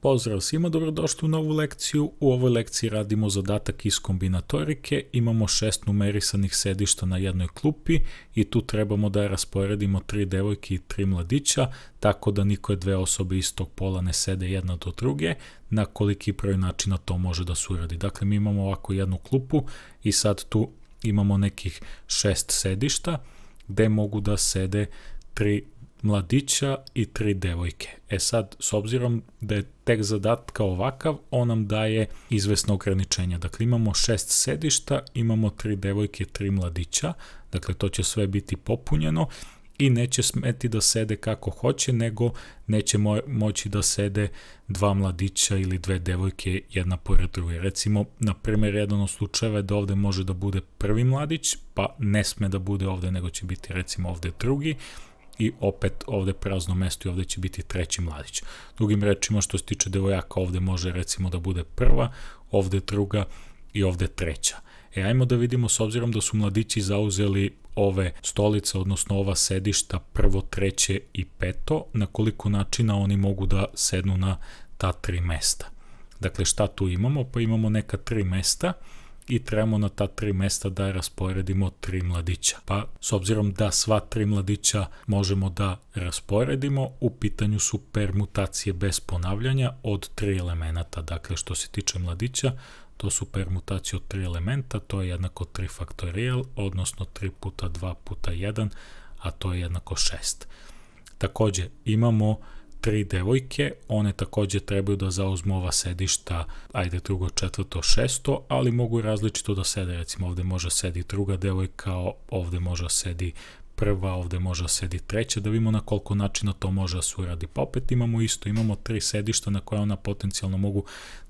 Pozdrav svima, dobrodošli u novu lekciju. U ovoj lekciji radimo zadatak iz kombinatorike. Imamo šest numerisanih sedišta na jednoj klupi i tu trebamo da rasporedimo tri devojke i tri mladića, tako da niko dve osobe istog pola ne sede jedna do druge, na koliki broj načina to može da se uradi. Dakle, mi imamo ovako jednu klupu i sad tu imamo nekih šest sedišta gde mogu da sede tri mladića i tri devojke. E sad, s obzirom da je tek zadatka ovakav, on nam daje izvesno ograničenje. Dakle, imamo šest sedišta, imamo tri devojke i tri mladića, dakle, to će sve biti popunjeno i neće smeti da sede kako hoće, nego neće mo moći da sede dva mladića ili dve devojke jedna pored druge. Recimo, na primjer, jedan od slučajeva je da ovde može da bude prvi mladić, pa ne sme da bude ovde, nego će biti recimo ovde drugi, i opet ovde prazno mesto i ovde će biti treći mladić. Drugim rečima što se tiče devojaka ovde može recimo da bude prva, ovde druga i ovde treća. E, ajmo da vidimo, s obzirom da su mladići zauzeli ove stolice, odnosno ova sedišta prvo, treće i peto, na koliko načina oni mogu da sednu na ta tri mesta. Dakle, šta tu imamo? Pa imamo neka tri mesta, i trebamo na ta tri mesta da rasporedimo tri mladića. Pa s obzirom da sva tri mladića možemo da rasporedimo, u pitanju su permutacije bez ponavljanja od tri elemenata. Dakle, što se tiče mladića, to su permutacije od tri elementa, to je jednako 3 faktorijal, odnosno 3 puta 2 puta 1, a to je jednako 6. Takođe, imamo tri devojke, one takođe trebaju da zauzmu ova sedišta, ajde drugo, četvrto, šesto, ali mogu različito da sede, recimo ovde može da sedi druga devojka, ovde može da sedi prva, ovde može da sedi treća, da vidimo na koliko načina to može da se uradi. Pa opet imamo isto, imamo tri sedišta na koje ona potencijalno mogu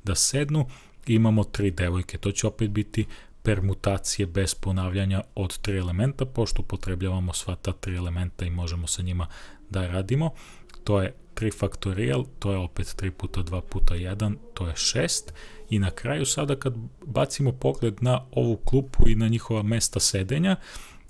da sednu, imamo tri devojke, to će opet biti permutacije bez ponavljanja od tri elementa, pošto upotrebljavamo sva ta tri elementa i možemo sa njima da radimo to je 3 faktorijal, to je opet 3 puta 2 puta 1, to je 6. I na kraju sada kad bacimo pogled na ovu klupu i na njihova mesta sedenja,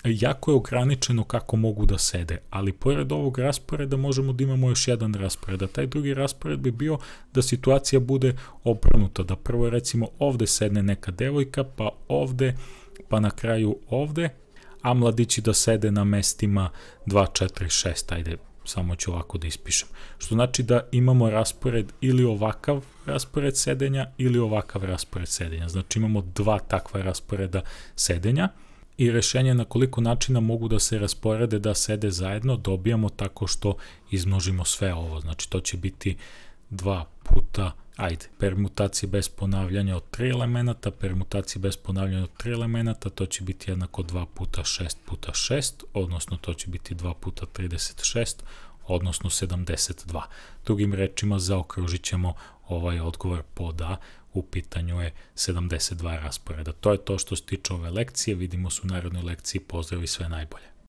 jako je ograničeno kako mogu da sede, ali pored ovog rasporeda možemo da imamo još jedan raspored, a taj drugi raspored bi bio da situacija bude obrnuta, da prvo recimo ovde sedne neka devojka, pa ovde, pa na kraju ovde, a mladići da sede na mestima 2, 4, 6, ajde samo ću ovako da ispišem. Što znači da imamo raspored ili ovakav raspored sedenja ili ovakav raspored sedenja. Znači imamo dva takva rasporeda sedenja i rešenje na koliko načina mogu da se rasporede da sede zajedno dobijamo tako što izmnožimo sve ovo. Znači to će biti 2 puta ajde, permutacije bez ponavljanja od 3 elemenata, permutacije bez ponavljanja od 3 elemenata, to će biti jednako 2 puta 6 puta 6, odnosno to će biti 2 puta 36, odnosno 72. Drugim rečima zaokružit ćemo ovaj odgovor po da, u pitanju je 72 rasporeda. To je to što se tiče ove lekcije, vidimo se u narodnoj lekciji, pozdrav i sve najbolje.